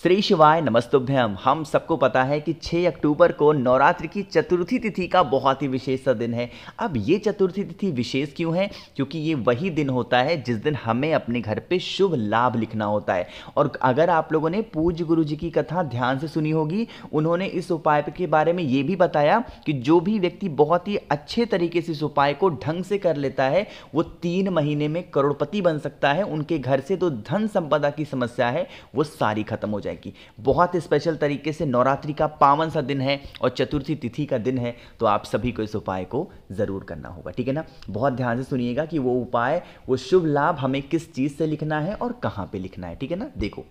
श्री शिवाय नमस्तुभ्यम हम सबको पता है कि 6 अक्टूबर को नवरात्रि की चतुर्थी तिथि का बहुत ही विशेष सा दिन है अब ये चतुर्थी तिथि विशेष क्यों है क्योंकि ये वही दिन होता है जिस दिन हमें अपने घर पे शुभ लाभ लिखना होता है और अगर आप लोगों ने पूज्य गुरु जी की कथा ध्यान से सुनी होगी उन्होंने इस उपाय के बारे में ये भी बताया कि जो भी व्यक्ति बहुत ही अच्छे तरीके से इस उपाय को ढंग से कर लेता है वो तीन महीने में करोड़पति बन सकता है उनके घर से तो धन संपदा की समस्या है वो सारी खत्म हो जाएगी बहुत स्पेशल तरीके से नवरात्रि का पावन सा दिन है और चतुर्थी तिथि का दिन है तो आप सभी को इस उपाय को ज़रूर करना होगा ठीक है ना बहुत ध्यान से सुनिएगा कि वो उपाय वो शुभ लाभ हमें किस चीज़ से लिखना है और कहाँ पर लिखना है ठीक है ना देखो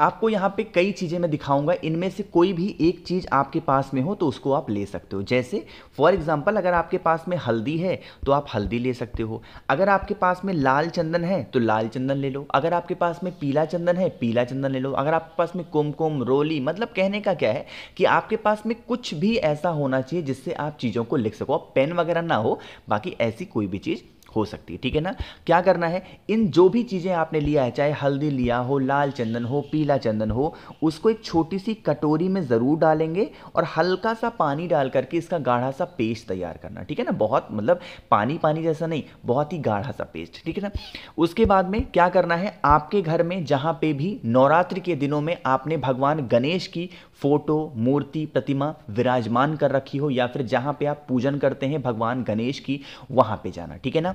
आपको यहाँ पे कई चीज़ें मैं दिखाऊंगा इनमें से कोई भी एक चीज़ आपके पास में हो तो उसको आप ले सकते हो जैसे फॉर एग्जांपल अगर आपके पास में हल्दी है तो आप हल्दी ले सकते हो अगर आपके पास में लाल चंदन है तो लाल चंदन ले लो अगर आपके पास में पीला चंदन है पीला चंदन ले लो अगर आपके पास में कुमकुम रोली मतलब कहने का क्या है कि आपके पास में कुछ भी ऐसा होना चाहिए जिससे आप चीज़ों को लिख सको पेन वगैरह ना हो बाकी ऐसी कोई भी चीज़ हो सकती है ठीक है ना क्या करना है इन जो भी चीज़ें आपने लिया है चाहे हल्दी लिया हो लाल चंदन हो पीला चंदन हो उसको एक छोटी सी कटोरी में ज़रूर डालेंगे और हल्का सा पानी डाल करके इसका गाढ़ा सा पेस्ट तैयार करना ठीक है ना बहुत मतलब पानी पानी जैसा नहीं बहुत ही गाढ़ा सा पेस्ट ठीक है ना उसके बाद में क्या करना है आपके घर में जहाँ पे भी नवरात्रि के दिनों में आपने भगवान गणेश की फोटो मूर्ति प्रतिमा विराजमान कर रखी हो या फिर जहाँ पे आप पूजन करते हैं भगवान गणेश की वहाँ पे जाना ठीक है ना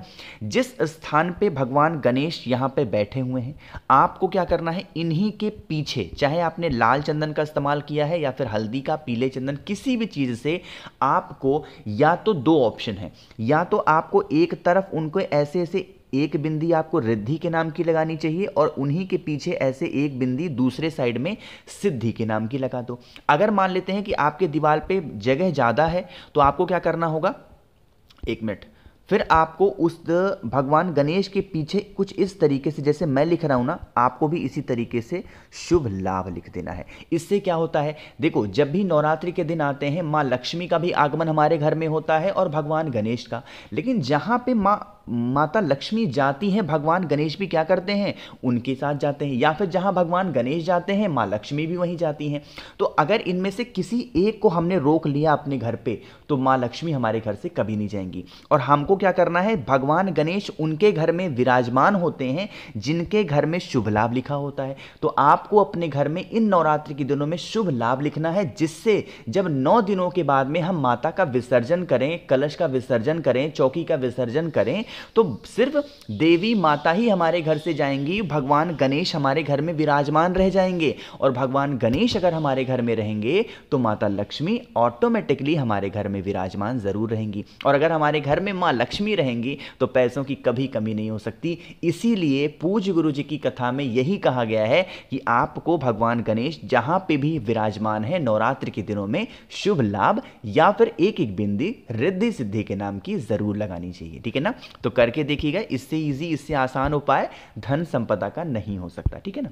जिस स्थान पे भगवान गणेश यहाँ पे बैठे हुए हैं आपको क्या करना है इन्हीं के पीछे चाहे आपने लाल चंदन का इस्तेमाल किया है या फिर हल्दी का पीले चंदन किसी भी चीज़ से आपको या तो दो ऑप्शन है या तो आपको एक तरफ उनको ऐसे ऐसे एक बिंदी आपको रिद्धि के नाम की लगानी चाहिए और उन्हीं के पीछे ऐसे एक बिंदी दूसरे साइड में सिद्धि के नाम की लगा दो अगर मान लेते हैं कि आपके दीवार पे जगह ज़्यादा है तो आपको क्या करना होगा एक मिनट फिर आपको उस भगवान गणेश के पीछे कुछ इस तरीके से जैसे मैं लिख रहा हूँ ना आपको भी इसी तरीके से शुभ लाभ लिख देना है इससे क्या होता है देखो जब भी नवरात्रि के दिन आते हैं माँ लक्ष्मी का भी आगमन हमारे घर में होता है और भगवान गणेश का लेकिन जहाँ पे माँ माता लक्ष्मी जाती हैं भगवान गणेश भी क्या करते हैं उनके साथ जाते हैं या फिर जहाँ भगवान गणेश जाते हैं माँ लक्ष्मी भी वहीं जाती हैं तो अगर इनमें से किसी एक को हमने रोक लिया अपने घर पे तो माँ लक्ष्मी हमारे घर से कभी नहीं जाएंगी और हमको क्या करना है भगवान गणेश उनके घर में विराजमान होते हैं जिनके घर में शुभ लाभ लिखा होता है तो आपको अपने घर में इन नवरात्रि के दिनों में शुभ लाभ लिखना है जिससे जब नौ दिनों के बाद में हम माता का विसर्जन करें कलश का विसर्जन करें चौकी का विसर्जन करें तो सिर्फ देवी माता ही हमारे घर से जाएंगी भगवान गणेश हमारे घर में विराजमान रह जाएंगे और भगवान गणेश अगर हमारे घर में रहेंगे तो माता लक्ष्मी ऑटोमेटिकली हमारे घर में विराजमान ज़रूर रहेंगी और अगर हमारे घर में माँ लक्ष्मी रहेंगी तो पैसों की कभी कमी नहीं हो सकती इसीलिए पूज गुरु जी की कथा में यही कहा गया है कि आपको भगवान गणेश जहाँ पे भी विराजमान है नवरात्र के दिनों में शुभ लाभ या फिर एक एक बिंदी रिद्धि सिद्धि के नाम की ज़रूर लगानी चाहिए ठीक है ना तो करके देखिएगा इससे ईजी इससे आसान उपाय धन संपदा का नहीं हो सकता ठीक है ना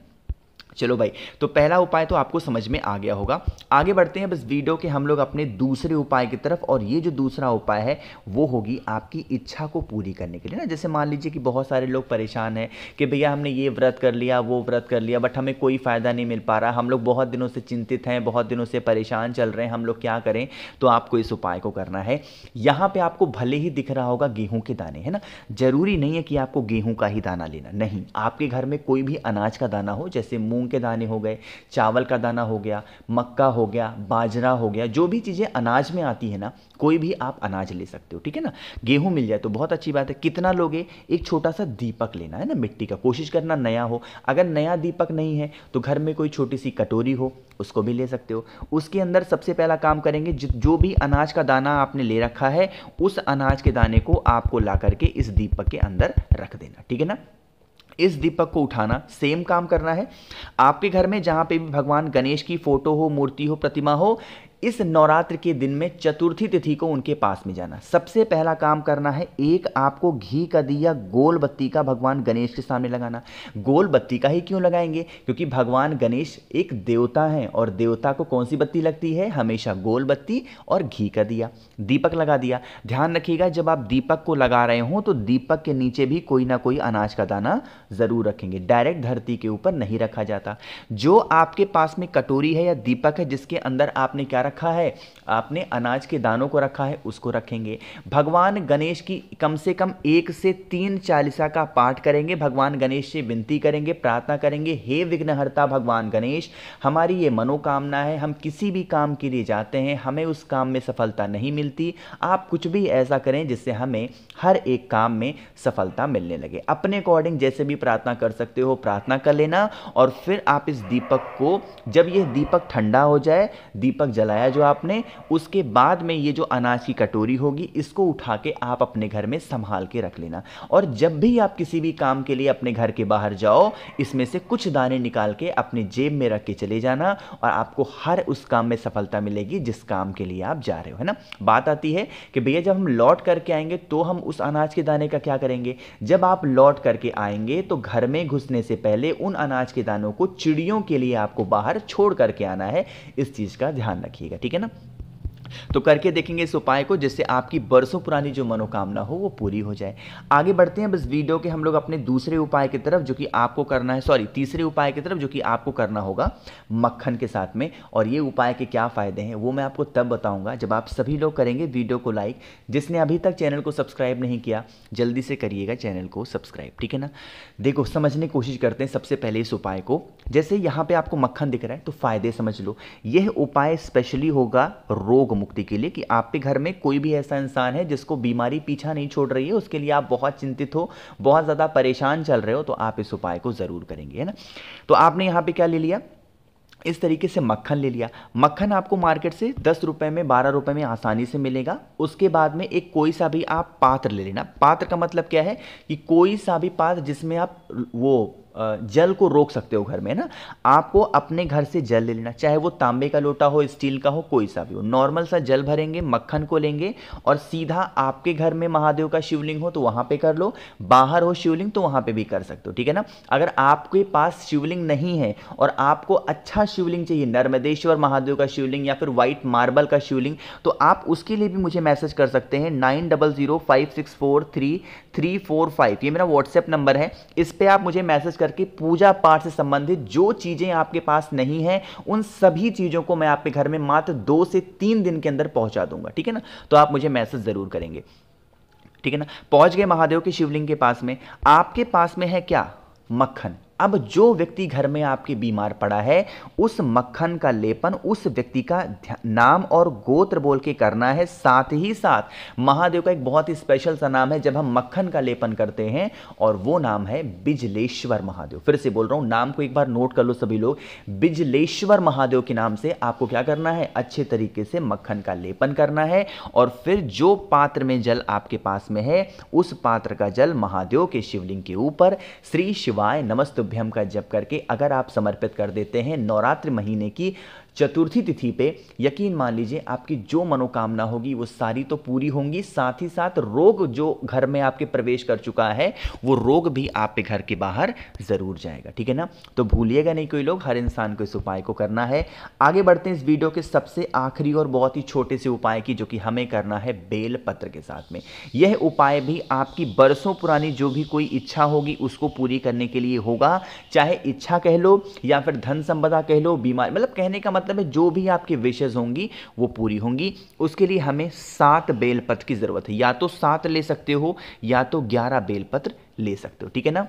चलो भाई तो पहला उपाय तो आपको समझ में आ गया होगा आगे बढ़ते हैं बस वीडियो के हम लोग अपने दूसरे उपाय की तरफ और ये जो दूसरा उपाय है वो होगी आपकी इच्छा को पूरी करने के लिए ना जैसे मान लीजिए कि बहुत सारे लोग परेशान हैं कि भैया हमने ये व्रत कर लिया वो व्रत कर लिया बट हमें कोई फ़ायदा नहीं मिल पा रहा हम लोग बहुत दिनों से चिंतित हैं बहुत दिनों से परेशान चल रहे हैं हम लोग क्या करें तो आपको इस उपाय को करना है यहाँ पर आपको भले ही दिख रहा होगा गेहूँ के दाने है ना ज़रूरी नहीं है कि आपको गेहूँ का ही दाना लेना नहीं आपके घर में कोई भी अनाज का दाना हो जैसे मूँग मूंग के दाने हो गए चावल का दाना हो गया मक्का हो गया बाजरा हो गया जो भी चीज़ें अनाज में आती है ना कोई भी आप अनाज ले सकते हो ठीक है ना गेहूँ मिल जाए तो बहुत अच्छी बात है कितना लोगे एक छोटा सा दीपक लेना है ना मिट्टी का कोशिश करना नया हो अगर नया दीपक नहीं है तो घर में कोई छोटी सी कटोरी हो उसको भी ले सकते हो उसके अंदर सबसे पहला काम करेंगे जो भी अनाज का दाना आपने ले रखा है उस अनाज के दाने को आपको ला करके इस दीपक के अंदर रख देना ठीक है ना इस दीपक को उठाना सेम काम करना है आपके घर में जहां पे भी भगवान गणेश की फोटो हो मूर्ति हो प्रतिमा हो इस नवरात्र के दिन में चतुर्थी तिथि को उनके पास में जाना सबसे पहला काम करना है एक आपको घी का दिया गोल बत्ती का भगवान गणेश के सामने लगाना गोल बत्ती का ही क्यों लगाएंगे क्योंकि भगवान गणेश एक देवता हैं और देवता को कौन सी बत्ती लगती है हमेशा गोल बत्ती और घी का दिया दीपक लगा दिया ध्यान रखिएगा जब आप दीपक को लगा रहे हों तो दीपक के नीचे भी कोई ना कोई अनाज का दाना ज़रूर रखेंगे डायरेक्ट धरती के ऊपर नहीं रखा जाता जो आपके पास में कटोरी है या दीपक है जिसके अंदर आपने क्या रखा रखा है आपने अनाज के दानों को रखा है उसको रखेंगे भगवान गणेश की कम से कम एक से तीन चालीसा का पाठ करेंगे भगवान गणेश से विनती करेंगे प्रार्थना करेंगे हे विघ्नहर्ता भगवान गणेश हमारी ये मनोकामना है हम किसी भी काम के लिए जाते हैं हमें उस काम में सफलता नहीं मिलती आप कुछ भी ऐसा करें जिससे हमें हर एक काम में सफलता मिलने लगे अपने अकॉर्डिंग जैसे भी प्रार्थना कर सकते हो प्रार्थना कर लेना और फिर आप इस दीपक को जब यह दीपक ठंडा हो जाए दीपक जलाया खाया जो आपने उसके बाद में ये जो अनाज की कटोरी होगी इसको उठा के आप अपने घर में संभाल के रख लेना और जब भी आप किसी भी काम के लिए अपने घर के बाहर जाओ इसमें से कुछ दाने निकाल के अपने जेब में रख के चले जाना और आपको हर उस काम में सफलता मिलेगी जिस काम के लिए आप जा रहे हो है ना बात आती है कि भैया जब हम लौट करके आएंगे तो हम उस अनाज के दाने का क्या करेंगे जब आप लौट करके आएंगे तो घर में घुसने से पहले उन अनाज के दानों को चिड़ियों के लिए आपको बाहर छोड़ करके आना है इस चीज़ का ध्यान रखिएगा ठीक है ना तो करके देखेंगे इस उपाय को जिससे आपकी बरसों पुरानी जो मनोकामना हो वो पूरी हो जाए आगे बढ़ते हैं बस वीडियो के हम लोग अपने दूसरे उपाय की तरफ जो कि आपको करना है सॉरी तीसरे उपाय की तरफ जो कि आपको करना होगा मक्खन के साथ में और ये उपाय के क्या फ़ायदे हैं वो मैं आपको तब बताऊंगा जब आप सभी लोग करेंगे वीडियो को लाइक जिसने अभी तक चैनल को सब्सक्राइब नहीं किया जल्दी से करिएगा चैनल को सब्सक्राइब ठीक है ना देखो समझने की कोशिश करते हैं सबसे पहले इस उपाय को जैसे यहां पर आपको मक्खन दिख रहा है तो फ़ायदे समझ लो यह उपाय स्पेशली होगा रोग मुक्ति के लिए कि आपके घर में कोई भी ऐसा इंसान है जिसको बीमारी पीछा नहीं छोड़ रही है उसके लिए आप बहुत चिंतित हो बहुत ज़्यादा परेशान चल रहे हो तो आप इस उपाय को ज़रूर करेंगे है ना तो आपने यहाँ पर क्या ले लिया इस तरीके से मक्खन ले लिया मक्खन आपको मार्केट से दस रुपये में बारह रुपये में आसानी से मिलेगा उसके बाद में एक कोई सा भी आप पात्र ले लेना पात्र का मतलब क्या है कि कोई सा भी पात्र जिसमें आप वो जल को रोक सकते हो घर में ना आपको अपने घर से जल ले लेना चाहे वो तांबे का लोटा हो स्टील का हो कोई सा भी हो नॉर्मल सा जल भरेंगे मक्खन को लेंगे और सीधा आपके घर में महादेव का शिवलिंग हो तो वहाँ पे कर लो बाहर हो शिवलिंग तो वहाँ पे भी कर सकते हो ठीक है ना अगर आपके पास शिवलिंग नहीं है और आपको अच्छा शिवलिंग चाहिए नर्मदेश्वर महादेव का शिवलिंग या फिर व्हाइट मार्बल का शिवलिंग तो आप उसके लिए भी मुझे मैसेज कर सकते हैं nine double zero five six four three three four five ये मेरा व्हाट्सएप नंबर है इस पर आप मुझे मैसेज करके पूजा पाठ से संबंधित जो चीज़ें आपके पास नहीं है उन सभी चीज़ों को मैं आपके घर में मात्र दो से तीन दिन के अंदर पहुंचा दूंगा ठीक है ना तो आप मुझे मैसेज ज़रूर करेंगे ठीक है ना पहुंच गए महादेव के शिवलिंग के पास में आपके पास में है क्या मक्खन अब जो व्यक्ति घर में आपके बीमार पड़ा है उस मक्खन का लेपन उस व्यक्ति का नाम और गोत्र बोल के करना है साथ ही साथ महादेव का एक बहुत ही स्पेशल सा नाम है जब हम मक्खन का लेपन करते हैं और वो नाम है बिजलेश्वर महादेव फिर से बोल रहा हूं नाम को एक बार नोट कर लो सभी लोग बिजलेश्वर महादेव के नाम से आपको क्या करना है अच्छे तरीके से मक्खन का लेपन करना है और फिर जो पात्र में जल आपके पास में है उस पात्र का जल महादेव के शिवलिंग के ऊपर श्री शिवाय नमस्त अभ्यम का जप करके अगर आप समर्पित कर देते हैं नवरात्र महीने की चतुर्थी तिथि पे यकीन मान लीजिए आपकी जो मनोकामना होगी वो सारी तो पूरी होंगी साथ ही साथ रोग जो घर में आपके प्रवेश कर चुका है वो रोग भी आपके घर के बाहर ज़रूर जाएगा ठीक है ना तो भूलिएगा नहीं कोई लोग हर इंसान को इस उपाय को करना है आगे बढ़ते हैं इस वीडियो के सबसे आखिरी और बहुत ही छोटे से उपाय की जो कि हमें करना है बेल पत्र के साथ में यह उपाय भी आपकी बरसों पुरानी जो भी कोई इच्छा होगी उसको पूरी करने के लिए होगा चाहे इच्छा कह लो या फिर धन संपदा कह लो बीमार मतलब कहने का मतलब मतलब है जो भी आपकी विशेष होंगी वो पूरी होंगी उसके लिए हमें सात बेलपत्र की ज़रूरत है या तो सात ले सकते हो या तो ग्यारह बेलपत्र ले सकते हो ठीक है ना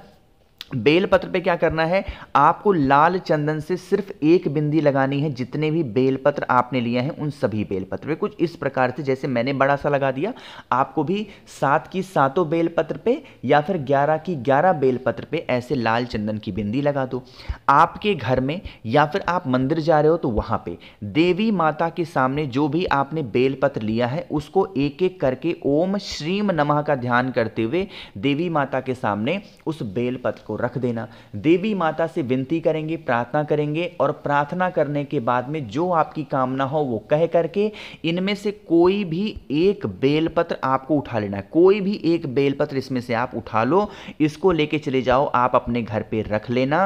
बेलपत्र पे क्या करना है आपको लाल चंदन से सिर्फ एक बिंदी लगानी है जितने भी बेलपत्र आपने लिए हैं उन सभी बेलपत्र पे कुछ इस प्रकार से जैसे मैंने बड़ा सा लगा दिया आपको भी सात की सातों बेलपत्र पे या फिर ग्यारह की ग्यारह बेलपत्र पे ऐसे लाल चंदन की बिंदी लगा दो आपके घर में या फिर आप मंदिर जा रहे हो तो वहाँ पर देवी माता के सामने जो भी आपने बेलपत्र लिया है उसको एक एक करके ओम श्रीम नमह का ध्यान करते हुए देवी माता के सामने उस बेलपत्र को को रख देना देवी माता से विनती करेंगे प्रार्थना करेंगे और प्रार्थना करने के बाद में जो आपकी कामना हो वो कह करके इनमें से कोई भी एक बेलपत्र आपको उठा लेना है कोई भी एक बेलपत्र इसमें से आप उठा लो इसको लेके चले जाओ आप अपने घर पे रख लेना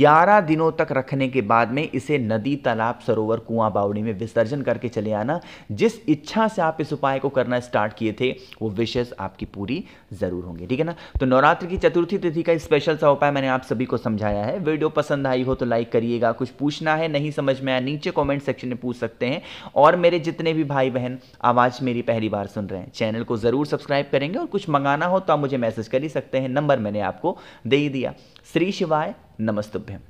ग्यारह दिनों तक रखने के बाद में इसे नदी तालाब सरोवर कुआं बावड़ी में विसर्जन करके चले आना जिस इच्छा से आप इस उपाय को करना स्टार्ट किए थे वो विशेष आपकी पूरी जरूर होंगे ठीक है ना तो नवरात्र की चतुर्थी तिथि का स्पेशल सा का उपाय मैंने आप सभी को समझाया है वीडियो पसंद आई हो तो लाइक करिएगा कुछ पूछना है नहीं समझ में आया नीचे कॉमेंट सेक्शन में पूछ सकते हैं और मेरे जितने भी भाई बहन आवाज़ मेरी पहली बार सुन रहे हैं चैनल को ज़रूर सब्सक्राइब करेंगे और कुछ मंगाना हो तो आप मुझे मैसेज कर ही सकते हैं नंबर मैंने आपको दे ही दिया श्री शिवाय नमस्तुभ्यम